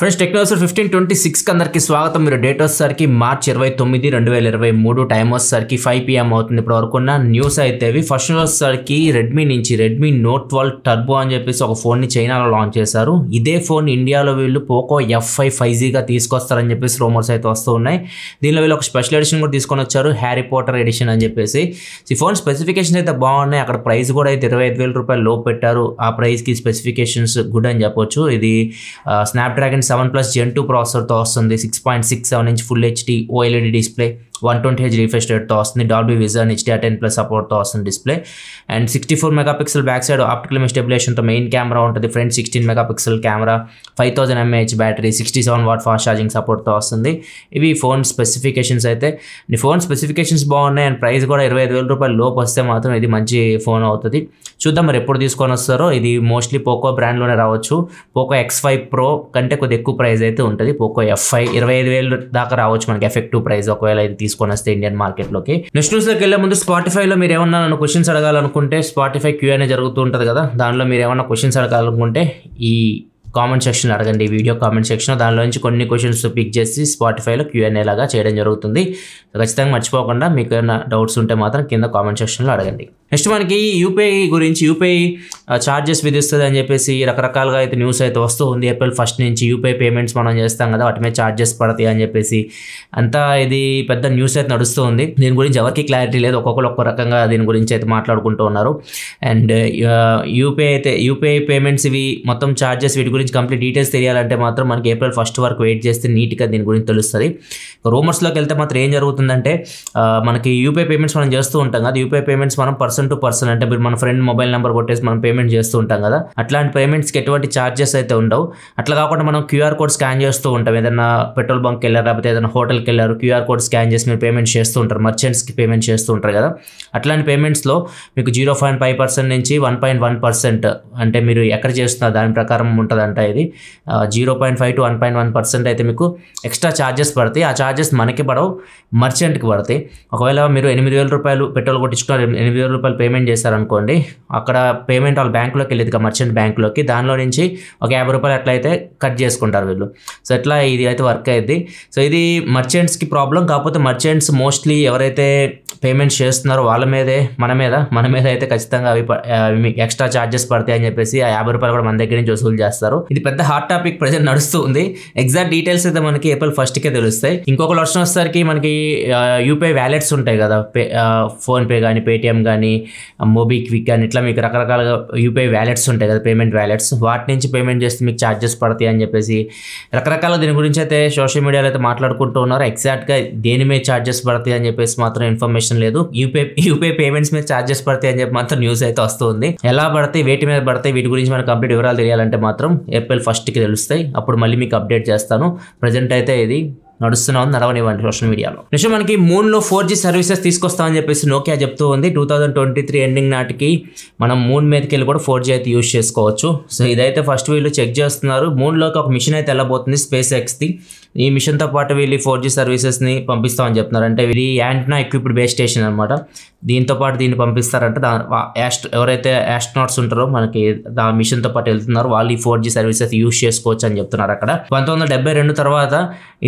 friends టెక్నోసర్ fifteen twenty సిక్స్కి అందరికీ స్వాగతం మీరు డేట్ వచ్చేసరికి మార్చ్ ఇరవై తొమ్మిది రెండు వేల ఇరవై మూడు టైం వచ్చేసరికి ఫైవ్ పిఎం అవుతుంది ఇప్పుడు వరకున్న న్యూస్ అయితే ఫస్ట్ ఫస్ట్ వచ్చేసరికి రెడ్మీ నుంచి రెడ్మీ నోట్ ట్వెల్వ్ టర్బో అని చెప్పేసి ఒక ఫోన్ని చైనాలో లాంచ్ చేశారు ఇదే ఫోన్ ఇండియాలో వీళ్ళు పోకో ఎఫ్ ఫైవ్ ఫైవ్ జీగా తీసుకొస్తారని చెప్పేసి రూమర్స్ అయితే వస్తూ ఉన్నాయి దీనిలో వీళ్ళు ఒక స్పెషల్ ఎడిషన్ కూడా తీసుకొని వచ్చారు హ్యారీ పోటర్ ఎడిషన్ అని చెప్పేసి ఈ ఫోన్ స్పెసిఫికేషన్ అయితే బాగున్నాయి అక్కడ ప్రైస్ కూడా అయితే ఇరవై ఐదు వేల రూపాయలు లో పెట్టారు ఆ ప్రైస్కి స్పెసిఫికేషన్స్ గుడ్ అని చెప్పొచ్చు ఇది Snapdragon seven plus gen two ప్రాసెసర్తో వస్తుంది six point six seven inch full HD OLED display one twenty H refresh రేట్తో వస్తుంది Dolby Vision HDR ten plus సపోర్ట్తో వస్తుంది display and sixty four mega pixel back side optical స్టెబిలేషన్తో main camera ఉంటుంది front sixteen mega pixel camera five thousand M A H battery sixty seven watt fast charging సపోర్ట్తో వస్తుంది ఇవి phone specifications అయితే నీ phone specifications బాగున్నాయి అండ్ ప్రైస్ కూడా ఇరవై ఐదు వేల రూపాయలు లోపు వస్తే మాత్రం ఇది మంచి ఫోన్ అవుతుంది చూద్దాం మరి ఎప్పుడు తీసుకొని వస్తారో ఇది మోస్ట్లీ పోకో బ్రాండ్లోనే రావచ్చు పోకో ఎక్స్ ఫైవ్ ప్రో కంటే కొద్దిగా ఎక్కువ ప్రైస్ అయితే ఉంటుంది పోకో ఎఫ్ఐ ఫైవ్ ఇరవై ఐదు వేలు దాకా రావచ్చు మనకి ఎఫెక్టివ్ ప్రైస్ ఒకవేళ ఇది తీసుకొని వస్తే ఇండియన్ మార్కెట్లోకి నెక్స్ట్ లోకి వెళ్ళే ముందు స్పాటిఫైలో మీరు ఏమన్నా నన్ను క్వశ్చన్స్ అడగాలనుకుంటే స్పాటిఫై క్యూ అనే జరుగుతూ ఉంటుంది కదా దానిలో మీరు ఏమన్నా క్వశ్చన్స్ అడగాలనుకుంటే ఈ కామెంట్ సెక్షన్ అడగండి వీడియో కామెంట్ సెక్షన్ దానిలో నుంచి కొన్ని క్వశ్చన్స్ పిక్ చేసి స్పాటిఫైలో క్యూఎన్ఏ లాగా చేయడం జరుగుతుంది ఖచ్చితంగా మర్చిపోకుండా మీకు ఏమైనా డౌట్స్ ఉంటే మాత్రం కింద కామెంట్ సెక్షన్లో అడగండి నెక్స్ట్ మనకి యూపీఐ గురించి యూపీఐ ఛార్జెస్ విధిస్తుంది అని చెప్పేసి రకరకాలుగా అయితే న్యూస్ అయితే వస్తూ ఉంది ఏప్రిల్ ఫస్ట్ నుంచి యూపీఐ పేమెంట్స్ మనం చేస్తాం కదా వాటి మీద ఛార్జెస్ పడతాయి అని చెప్పేసి అంతా ఇది పెద్ద న్యూస్ అయితే నడుస్తూ ఉంది దీని గురించి ఎవరికి క్లారిటీ లేదు ఒక్కొక్కరు ఒక్క రకంగా దీని గురించి అయితే మాట్లాడుకుంటూ ఉన్నారు అండ్ యూపీఐ అయితే యూపీఐ పేమెంట్స్ ఇవి మొత్తం ఛార్జెస్ వీటి గురించి కంప్లీట్ డీటెయిల్స్ తెలియాలంటే మాత్రం మనకి ఏప్రిల్ ఫస్ట్ వరకు వెయిట్ చేస్తే నీట్గా దీని గురించి తెలుస్తుంది రూమర్స్లోకి వెళ్తే మాత్రం ఏం జరుగుతుందంటే మనకి యూపీఐ పేమెంట్స్ మనం చేస్తూ ఉంటాం కదా యూపీఐ పేమెంట్స్ మనం పర్సన్ పర్సన్ టు పర్సన్ అంటే మీరు మన ఫ్రెండ్ మొబైల్ నెంబర్ కొట్టేసి మనం పేమెంట్ చేస్తూ ఉంటాం కదా అట్లాంటి పేమెంట్స్కి ఎటువంటి ఛార్జెస్ అయితే ఉండవు అట్లా కాకుండా మనం క్యూఆర్ కోడ్ స్కాన్ చేస్తూ ఉంటాం ఏదైనా పెట్రోల్ బంక్కి వెళ్ళారు లేకపోతే ఏదైనా హోటల్కి వెళ్ళారు క్యూఆర్ కోడ్ స్కాన్ చేసి మీరు పేమెంట్ చేస్తూ ఉంటారు మర్చెంట్స్కి పేమెంట్ చేస్తూ ఉంటారు కదా అట్లాంటి పేమెంట్స్లో మీకు జీరో పాయింట్ ఫైవ్ పర్సెంట్ నుంచి వన్ పాయింట్ వన్ పర్సెంట్ అంటే మీరు ఎక్కడ చేస్తున్న దాని ప్రకారం ఉంటుందంట ఇది zero point five to one point one percent అయితే మీకు ఎక్స్ట్రా ఛార్జెస్ పడతాయి ఆ ఛార్జెస్ మనకి పడవు మర్చెంట్కి పడతాయి ఒకవేళ మీరు ఎనిమిది వేల రూపాయలు పెట్రోల్ కొట్టించుకున్నారు ఎనిమిది వేల రూపాయలు రూపాయలు పేమెంట్ చేశారనుకోండి అక్కడ పేమెంట్ వాళ్ళ బ్యాంకులోకి వెళ్ళేది మర్చెంట్ బ్యాంకులోకి దానిలో నుంచి ఒక యాభై రూపాయలు ఎట్లయితే కట్ చేసుకుంటారు వీళ్ళు సో ఎట్లా ఇది అయితే వర్క్ అయ్యింది సో ఇది మర్చెంట్స్కి ప్రాబ్లం కాకపోతే మర్చెంట్స్ మోస్ట్లీ ఎవరైతే పేమెంట్స్ చేస్తున్నారో వాళ్ళ మీదే మన మీద మన మీద అయితే ఖచ్చితంగా అవి మీకు ఎక్స్ట్రా ఛార్జెస్ పడతాయి అని చెప్పేసి ఆ యాభై రూపాయలు కూడా మన దగ్గర నుంచి వసూలు చేస్తారు ఇది పెద్ద హాట్ టాపిక్ ప్రజెంట్ నడుస్తూ ఉంది ఎగ్జాక్ట్ డీటెయిల్స్ అయితే మనకి ఏప్రిల్ ఫస్ట్కే తెలుస్తాయి ఇంకొక వర్షం వచ్చేసరికి మనకి యూపీఐ వ్యాలెట్స్ ఉంటాయి కదా ఫోన్పే కానీ పేటిఎం కానీ మోబిక్విక్ అని ఇట్లా మీకు రకరకాలుగా యూపీఐ వ్యాలెట్స్ ఉంటాయి కదా పేమెంట్ వ్యాలెట్స్ వాటి నుంచి పేమెంట్ చేస్తే మీకు ఛార్జెస్ పడతాయి అని చెప్పేసి రకరకాల దీని గురించి అయితే సోషల్ మీడియాలో అయితే మాట్లాడుకుంటూ ఉన్నారు ఎగ్జాక్ట్గా దేని మీద ఛార్జెస్ పడతాయి అని చెప్పేసి మాత్రం ఇన్ఫర్మేషన్ లేదు యూపీఐ యూపీఐ పేమెంట్స్ మీద ఛార్జెస్ పడతాయి అని చెప్పి మాత్రం న్యూస్ అయితే వస్తుంది ఎలా పడతాయి వేటి మీద పడతాయి వీటి గురించి మనకు కంప్లీట్ వివరాలు తెలియాలంటే మాత్రం ఏప్రిల్ ఫస్ట్కి తెలుస్తాయి అప్పుడు మళ్ళీ మీకు అప్డేట్ చేస్తాను ప్రజెంట్ అయితే ఇది ఉంది నడవనివ్వండి సోషల్ మీడియాలో నెక్స్ట్ మనకి మూన్లో ఫోర్ జీ సర్వీసెస్ తీసుకొస్తామని చెప్పేసి నోకియా చెప్తూ ఉంది two thousand twenty three ending నాటికి మనం మూన్ మీదకి వెళ్ళి కూడా ఫోర్ జీ అయితే యూజ్ చేసుకోవచ్చు సో ఇదైతే ఫస్ట్ వీళ్ళు చెక్ చేస్తున్నారు మూన్లోకి ఒక మిషన్ అయితే వెళ్ళబోతుంది స్పేస్ ఎక్స్ది ఈ మిషన్తో పాటు వీళ్ళు ఫోర్ జీ సర్వీసెస్ని పంపిస్తామని చెప్తున్నారు అంటే ఇది యాంటనా ఎక్విప్డ్ బేస్ స్టేషన్ అనమాట దీంతో పాటు దీన్ని పంపిస్తారంటే దా యాస్ట్ ఎవరైతే యాస్ట్నాట్స్ ఉంటారో మనకి దా మిషన్తో పాటు వెళ్తున్నారో వాళ్ళు ఈ ఫోర్ జీ సర్వీసెస్ యూజ్ చేసుకోవచ్చు అని చెప్తున్నారు అక్కడ పంతొమ్మిది రెండు తర్వాత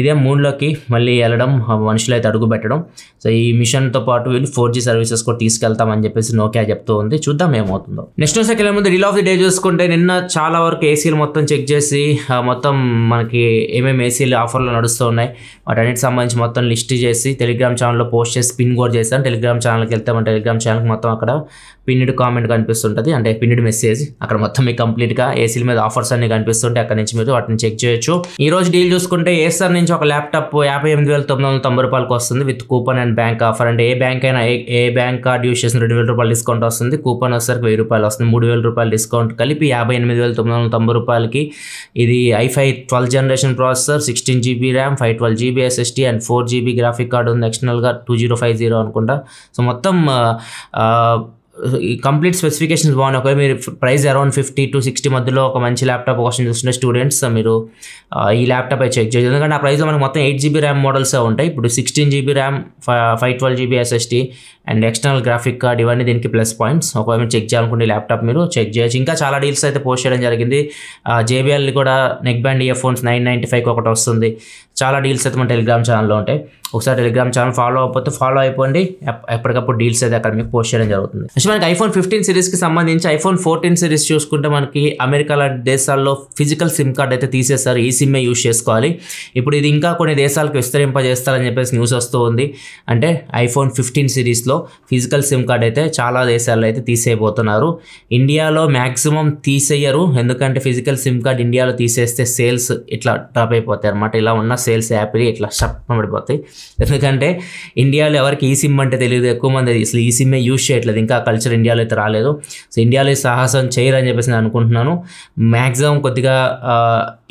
ఇదే మూడులోకి మళ్ళీ వెళ్ళడం మనుషులు అడుగు పెట్టడం సో ఈ మిషన్తో పాటు వీళ్ళు ఫోర్ జీ సర్వీసెస్ కూడా తీసుకెళ్తామని చెప్పేసి నోకియా చెప్తూ ఉంది చూద్దాం ఏమవుతుందో నెక్స్ట్ సెకండ్ ముందు డీల్ ఆఫ్ ది డే చూసుకుంటే నిన్న చాలా వరకు ఏసీలు మొత్తం చెక్ చేసి మొత్తం మనకి ఏమేమి ఏసీలు ఆఫర్ ఆఫర్లు నడుస్తూ ఉన్నాయి వాటన్నిటికి సంబంధించి మొత్తం లిస్ట్ చేసి టెలిగ్రామ్ ఛానల్లో పోస్ట్ చేసి పిన్ కోడ్ చేశాను టెలిగ్రామ్ ఛానల్కి వెళ్తే మన టెలిగ్రామ్ ఛానల్కి మొత్తం అక్కడ పిన్నిడ్ కామెంట్ కనిపిస్తుంటుంది అంటే పిన్నిడ్ మెసేజ్ అక్కడ మొత్తం మీకు కంప్లీట్గా ఏసీల మీద ఆఫర్స్ అన్ని కనిపిస్తుంటే అక్కడ నుంచి మీరు వాటిని చెక్ చేయొచ్చు ఈ రోజు డీల్ చూసుకుంటే ఏసర్ నుంచి ఒక ల్యాప్టాప్ యాభై ఎనిమిది వేల తొమ్మిది వందల తొంభై రూపాయలకు వస్తుంది with coupon and bank offer అంటే ఏ బ్యాంక్ అయినా ఏ బ్యాంక్ కార్డ్ యూస్ చేసిన రెండు వేల రూపాయలు డిస్కౌంట్ వస్తుంది కూపన్ వస్తారు వెయ్యి రూపాయలు వస్తుంది మూడు వేల రూపాయలు డిస్కౌంట్ కలిపి యాభై ఎనిమిది వేల తొమ్మిది వందల తొంభై రూపాయలకి ఇది I five twelve generation processor sixteen GB RAM five twelve GB SST and four GB graphic card ఉంది ఎక్స్టర్నల్గా టూ జీరో ఫైవ్ జీరో అనుకుంటా సో మొత్తం ఈ కంప్లీట్ స్పెసిఫికేషన్స్ బాగున్నాయి ఒకవేళ మీరు price around fifty to sixty మధ్యలో ఒక మంచి ల్యాప్టాప్ కోసం చూస్తున్న స్టూడెంట్స్ మీరు ఈ ల్యాప్టాప్ అయితే చెక్ చేయొచ్చు ఎందుకంటే ఆ ప్రైస్లో మనకు మొత్తం ఎయిట్ జీబీ ర్యామ్ మోడల్స్ ఉంటాయి ఇప్పుడు sixteen GB RAM five twelve GB SST and external graphic card ఇవన్నీ దీనికి ప్లస్ పాయింట్స్ ఒకవేళ మీరు చెక్ చేయాలనుకుంటే ల్యాప్టాప్ మీరు చెక్ చేయొచ్చు ఇంకా చాలా డీల్స్ అయితే పోస్ట్ చేయడం జరిగింది జేబీఎల్ కూడా neck band ear phones nine ninety ఫైవ్కి ఒకటి వస్తుంది చాలా డీల్స్ అయితే మన టెలిగ్రామ్ ఛానల్లో ఉంటాయి ఒకసారి టెలిగ్రామ్ ఛానల్ ఫాలో అయిపోతే ఫాలో అయిపోండి ఎప్పటికప్పుడు డీల్స్ అయితే అక్కడ మీకు పోస్ట్ చేయడం జరుగుతుంది నెక్స్ట్ మనకి ఐఫోన్ ఫిఫ్టీన్ సిరీస్కి సంబంధించి ఐఫోన్ ఫోర్టీన్ సిరీస్ చూసుకుంటే మనకి అమెరికా లాంటి దేశాల్లో ఫిజికల్ సిమ్ కార్డ్ అయితే తీసేస్తారు ఈ సిమ్మే యూజ్ చేసుకోవాలి ఇప్పుడు ఇది ఇంకా కొన్ని దేశాలకు విస్తరింపజేస్తారని చెప్పేసి న్యూస్ వస్తూ ఉంది అంటే ఐఫోన్ ఫిఫ్టీన్ సిరీస్లో ఫిజికల్ సిమ్ కార్డ్ అయితే చాలా దేశాల్లో అయితే తీసేయబోతున్నారు ఇండియాలో మ్యాక్సిమం తీసేయరు ఎందుకంటే ఫిజికల్ సిమ్ కార్డ్ ఇండియాలో తీసేస్తే సేల్స్ ఇట్లా డ్రాప్ అయిపోతాయి అనమాట ఇలా ఉన్న సేల్స్ యాప్లు ఇట్లా షప్ పడిపోతాయి ఎందుకంటే ఇండియాలో ఎవరికి ఈ సిమ్ అంటే తెలియదు ఎక్కువ మంది అసలు ఈ సిమ్మే యూజ్ చేయట్లేదు ఇంకా కల్చర్ ఇండియాలో అయితే రాలేదు సో ఇండియాలో సాహసం చేయరని చెప్పేసి నేను అనుకుంటున్నాను మ్యాక్సిమం కొద్దిగా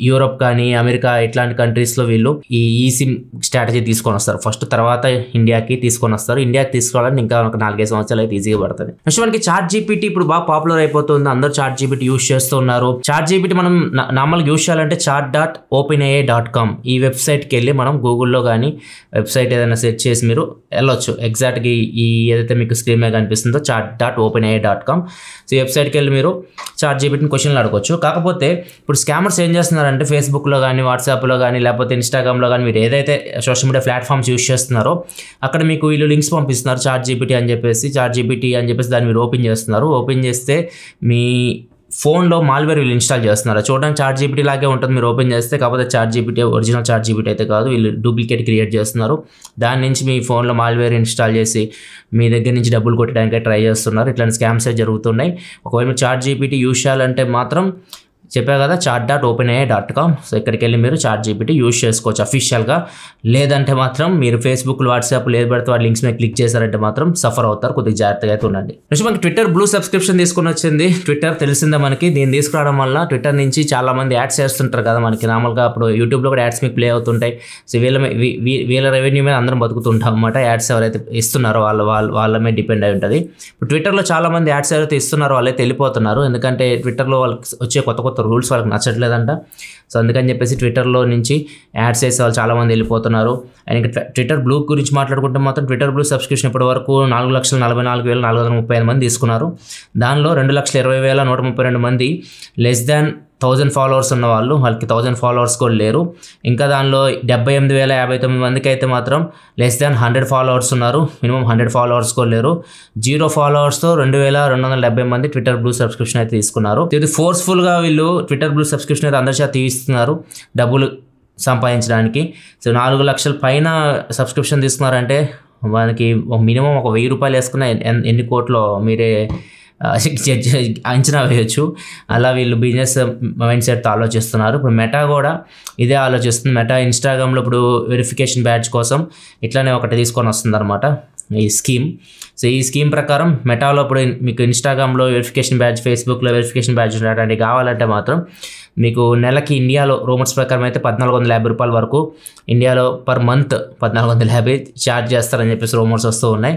యూరోప్ కానీ అమెరికా ఇట్లాంటి కంట్రీస్లో వీళ్ళు ఈ ఈ సిమ్ స్ట్రాటజీ తీసుకొని వస్తారు ఫస్ట్ తర్వాత ఇండియాకి తీసుకొని వస్తారు ఇండియాకి తీసుకోవాలని ఇంకా ఒక నాలుగైదు సంవత్సరాలు అయితే ఈజీగా పడుతుంది నెక్స్ట్ మనకి చార్ట్ జీపీటీ ఇప్పుడు బాగా పాపులర్ అయిపోతుంది అందరూ చార్ట్ జీపీటీ యూస్ చేస్తున్నారు చార్ట్ జీపీటీ మనం నార్మల్గా యూస్ చేయాలంటే chat dot open AI dot com ఈ వెబ్సైట్ వెబ్సైట్కి వెళ్ళి మనం గూగుల్లో కానీ వెబ్సైట్ ఏదైనా సెర్చ్ చేసి మీరు వెళ్ళొచ్చు ఎగ్జాక్ట్గా ఈ ఏదైతే మీకు స్క్రీన్ మీద కనిపిస్తుందో chat dot open AI dot com so వెబ్సైట్కి వెళ్ళి మీరు చాట్ జీపీటీని క్వశ్చన్లు అడగొచ్చు కాకపోతే ఇప్పుడు స్కామర్స్ ఏం చేస్తున్నారంటే ఫేస్బుక్లో కానీ వాట్సాప్లో కానీ లేకపోతే ఇన్స్టాగ్రామ్లో కానీ మీరు ఏదైతే సోషల్ మీడియా ప్లాట్ఫామ్స్ యూస్ చేస్తున్నారో అక్కడ మీకు వీళ్ళు లింక్స్ పంపిస్తున్నారు చాట్ జీబీటీ అని చెప్పేసి చాట్ జీబీటీ అని చెప్పేసి దాన్ని మీరు ఓపెన్ చేస్తున్నారు ఓపెన్ చేస్తే మీ ఫోన్లో మాల్వేర్ వీళ్ళు ఇన్స్టాల్ చేస్తున్నారు చూడడానికి చార్ట్ జీబీటీ లాగే ఉంటుంది మీరు ఓపెన్ చేస్తే కాకపోతే chat GPT original chat GPT అయితే కాదు వీళ్ళు డూప్లికేట్ క్రియేట్ చేస్తున్నారు దాని నుంచి మీ ఫోన్లో మాల్వేర్ ఇన్స్టాల్ చేసి మీ దగ్గర నుంచి డబ్బులు కొట్టడానికి ట్రై చేస్తున్నారు ఇట్లాంటి స్కామ్స్ జరుగుతున్నాయి ఒకవేళ మీరు చార్ట్ జీబీటీ యూజ్ చేయాలంటే మాత్రం చెప్పా కదా chat dot open AI dot com so ఇక్కడికి వెళ్ళి మీరు చాట్ జీపీటీ యూజ్ చేసుకోవచ్చు అఫీషియల్గా లేదంటే మాత్రం మీరు ఫేస్బుక్ వాట్సాప్ లేదు పడితే వాటి లింక్స్ మీద క్లిక్ చేశారంటే మాత్రం సఫర్ అవుతారు కొద్దిగా జాగ్రత్తగా అయితే ఉండండి నెక్స్ట్ మనకి ట్విట్టర్ బ్లూ సబ్స్క్రిప్షన్ తీసుకుని వచ్చింది ట్విట్టర్ తెలిసిందే మనకి దీన్ని తీసుకురావడం వల్ల ట్విట్టర్ నుంచి చాలా మంది యాడ్స్ చేస్తుంటారు కదా మనకి నార్మల్గా అప్పుడు యూట్యూబ్లో కూడా యాడ్స్ మీకు ప్లే అవుతుంటాయి సో వీళ్ళ వీళ్ళ రెవెన్యూ మీద అందరం బతుకుతుంటాం అనమాట యాడ్స్ ఎవరైతే ఇస్తున్నారో వాళ్ళ వాళ్ళ వాళ్ళ మీద డిపెండ్ అయి ఉంటుంది ఇప్పుడు ట్విట్టర్లో చాలా మంది యాడ్స్ ఎవరైతే ఇస్తున్నారో వాళ్ళే తెలిపోతున్నారు ఎందుకంటే ట్విట్టర్లో వాళ్ళకి వచ్చే కొత్త కొత్త కొత్త రూల్స్ వాళ్ళకి నచ్చట్లేదంట సో అందుకని చెప్పేసి ట్విట్టర్లో నుంచి యాడ్స్ వేసే వాళ్ళు చాలామంది వెళ్ళిపోతున్నారు అండ్ ఇంకా ట్విట్టర్ బ్లూ గురించి మాట్లాడుకుంటే మాత్రం ట్విట్టర్ బ్లూ సబ్స్క్రిప్షన్ ఇప్పటి వరకు నాలుగు లక్షల నలభై నాలుగు వేల నాలుగు వందల ముప్పై ఐదు మంది తీసుకున్నారు దానిలో రెండు లక్షల ఇరవై వేల నూట ముప్పై రెండు మంది లెస్ దాన్ థౌజండ్ ఫాలోవర్స్ ఉన్న వాళ్ళు వాళ్ళకి థౌజండ్ ఫాలోవర్స్ కూడా లేరు ఇంకా దానిలో డెబ్బై ఎనిమిది వేల యాభై తొమ్మిది మందికి అయితే మాత్రం లెస్ దాన్ హండ్రెడ్ ఫాలోవర్స్ ఉన్నారు మినిమం హండ్రెడ్ ఫాలోవర్స్ కూడా లేరు జీరో ఫాలోవర్స్తో రెండు వేల రెండు వందల డెబ్బై మంది ట్విట్టర్ బ్లూ సబ్స్క్రిప్షన్ అయితే తీసుకున్నారు ఇది ఫోర్స్ఫుల్గా వీళ్ళు ట్విట్టర్ బ్లూ సబ్స్క్రిప్షన్ అయితే అందరి చేత తీస్తున్నారు డబ్బులు సంపాదించడానికి సో నాలుగు లక్షల పైన సబ్స్క్రిప్షన్ తీసుకున్నారంటే మనకి మినిమం ఒక వెయ్యి రూపాయలు వేసుకున్న ఎన్ని కోట్లో మీరే అంచనా వేయొచ్చు అలా వీళ్ళు బిజినెస్ మైండ్ సెట్తో ఆలోచిస్తున్నారు ఇప్పుడు మెటా కూడా ఇదే ఆలోచిస్తుంది మెటా ఇన్స్టాగ్రామ్లో ఇప్పుడు వెరిఫికేషన్ బ్యాచ్ కోసం ఇట్లానే ఒకటి తీసుకొని వస్తుంది అనమాట ఈ స్కీమ్ సో ఈ స్కీమ్ ప్రకారం మెటాలో ఇప్పుడు మీకు ఇన్స్టాగ్రామ్లో వెరిఫికేషన్ బ్యాచ్ ఫేస్బుక్లో వెరిఫికేషన్ బ్యాచ్ ఉండడానికి కావాలంటే మాత్రం మీకు నెలకి ఇండియాలో రూమర్స్ ప్రకారం అయితే పద్నాలుగు వందల యాభై రూపాయల వరకు ఇండియాలో పర్ మంత్ పద్నాలుగు వందల యాభై ఛార్జ్ చేస్తారని చెప్పేసి రూమర్స్ వస్తూ ఉన్నాయి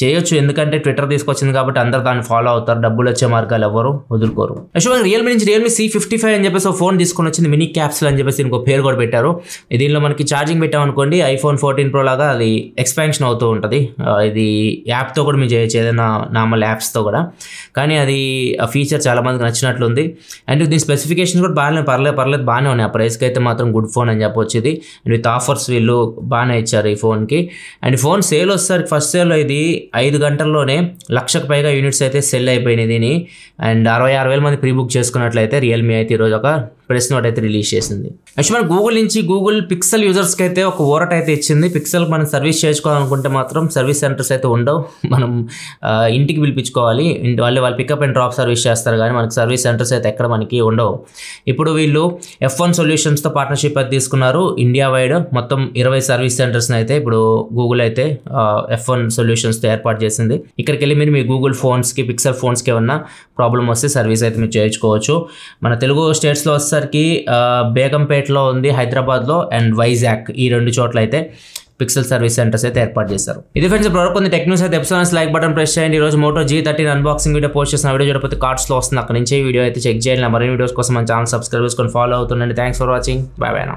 చేయొచ్చు ఎందుకంటే ట్విట్టర్ తీసుకొచ్చింది కాబట్టి అందరు దాన్ని ఫాలో అవుతారు డబ్బులు వచ్చే మార్గాలు ఎవరు వదులుకోరు యశ్వంత్ రియల్మీ నుంచి రియల్మీ సి ఫిఫ్టీ ఫైవ్ అని చెప్పేసి ఫోన్ తీసుకొని వచ్చింది మినీ క్యాప్సుల్ అని చెప్పేసి ఇంకో పేరు కూడా పెట్టారు దీనిలో మనకి ఛార్జింగ్ పెట్టామనుకోండి ఐఫోన్ ఫోర్టీన్ ప్రో లాగా అది ఎక్స్పాన్షన్ అవుతూ ఉంటుంది ఇది యాప్తో కూడా మీరు చేయొచ్చు ఏదైనా నార్మల్ యాప్స్తో కూడా కానీ అది ఆ ఫీచర్ మందికి నచ్చినట్లుంది అండ్ దీని స్పెసిఫికేషన్ కూడా బాగానే పర్లేదు పర్లేదు బాగానే ఉన్నాయి ఆ ప్రైస్కి అయితే మాత్రం గుడ్ ఫోన్ అని చెప్పొచ్చు ఇది అండ్ విత్ ఆఫర్స్ వీళ్ళు బాగానే ఇచ్చారు ఈ ఫోన్కి అండ్ ఫోన్ సేల్ వస్తారు ఫస్ట్ సేల్ ఇది ఐదు గంటల్లోనే లక్షకు పైగా యూనిట్స్ అయితే సెల్ అయిపోయినాయి దీని అండ్ అరవై ఆరు వేల మంది ప్రీ బుక్ చేసుకున్నట్లయితే రియల్మీ అయితే ఈరోజు ఒక ప్రెస్ నోట్ అయితే రిలీజ్ చేసింది యాక్చువల్ మన గూగుల్ నుంచి గూగుల్ పిక్సెల్ యూజర్స్కి అయితే ఒక ఓరట్ అయితే ఇచ్చింది పిక్సెల్ మనం సర్వీస్ చేసుకోవాలనుకుంటే మాత్రం సర్వీస్ సెంటర్స్ అయితే ఉండవు మనం ఇంటికి పిలిపించుకోవాలి వాళ్ళు వాళ్ళు పికప్ అండ్ డ్రాప్ సర్వీస్ చేస్తారు కానీ మనకు సర్వీస్ సెంటర్స్ అయితే ఎక్కడ మనకి ఉండవు ఇప్పుడు వీళ్ళు ఎఫ్ వన్ సొల్యూషన్స్తో పార్ట్నర్షిప్ అయితే తీసుకున్నారు ఇండియా వైడ్ మొత్తం ఇరవై సర్వీస్ సెంటర్స్ని అయితే ఇప్పుడు గూగుల్ అయితే ఎఫ్ వన్ సొల్యూషన్స్తో ఏర్పాటు చేసింది ఇక్కడికి వెళ్ళి మీరు మీ గూగుల్ ఫోన్స్కి పిక్సెల్ ఫోన్స్కి ఏమన్నా ప్రాబ్లం వస్తే సర్వీస్ అయితే మీరు చేయించుకోవచ్చు మన తెలుగు స్టేట్స్లో వస్తే వచ్చేసరికి బేగంపేటలో ఉంది హైదరాబాద్లో అండ్ వైజాగ్ ఈ రెండు చోట్ల అయితే పిక్సెల్ సర్వీస్ సెంటర్స్ అయితే ఏర్పాటు చేశారు ఇది ఫ్రెండ్స్ ప్రోడక్ట్ కొన్ని టెక్ అయితే ఎపిసోడ్స్ లైక్ బటన్ ప్రెస్ చేయండి ఈ రోజు Moto G thirteen unboxing video post చేసిన వీడియో చూడకపోతే కార్డ్స్లో వస్తుంది అక్కడ నుంచి వీడియో అయితే చెక్ చేయండి మరిన్ని వీడియోస్ కోసం మన ఛానల్ సబ్స్క్రైబ్ చేసుకొని ఫాలో అవుతుండండి thanks for watching bye bye